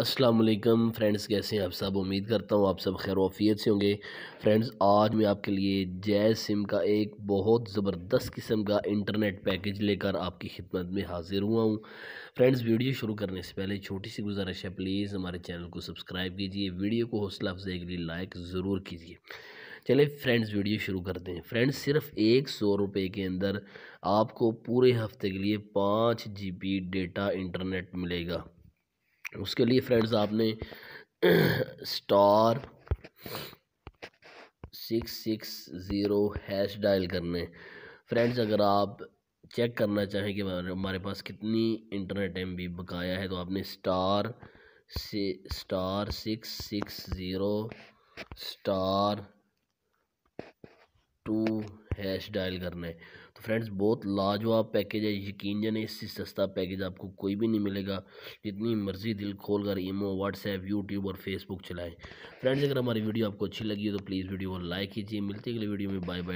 Aslam friends कैसे हैं आप सब उम्मीद करता हूँ आप सब खैर वफ़ीत से होंगे फ्रेंड्स आज मैं आपके लिए जय सिम का एक बहुत ज़बरदस्त किस्म का इंटरनेट पैकेज लेकर आपकी खिदमत में हाज़िर हुआ हूँ फ्रेंड्स वीडियो शुरू करने से पहले छोटी सी गुजारिश है प्लीज़ हमारे चैनल को सब्सक्राइब कीजिए वीडियो को हौसला अफजाई के लिए लाइक ज़रूर कीजिए चले फ्रेंड्स वीडियो शुरू कर दें फ्रेंड्स सिर्फ एक सौ रुपये के अंदर आपको पूरे हफ्ते के लिए पाँच जी बी डेटा इंटरनेट मिलेगा उसके लिए फ्रेंड्स आपने star six six zero hash dial करने फ्रेंड्स अगर आप चेक करना चाहें कि हमारे पास कितनी इंटरनेट एम बी बकाया है तो आपने स्टार से star six six zero star two hash dial करना है तो फ्रेंड्स बहुत लाजवाब पैकेज है यकीन जन इससे सस्ता पैकेज आपको कोई भी नहीं मिलेगा जितनी मर्ज़ी दिल खोल कर ईमो व्हाट्सएप यूट्यूब और फेसबुक चलाएं फ्रेंड्स अगर हमारी वीडियो आपको अच्छी लगी हो तो प्लीज़ वीडियो को लाइक कीजिए है अगले वीडियो में बाय बाय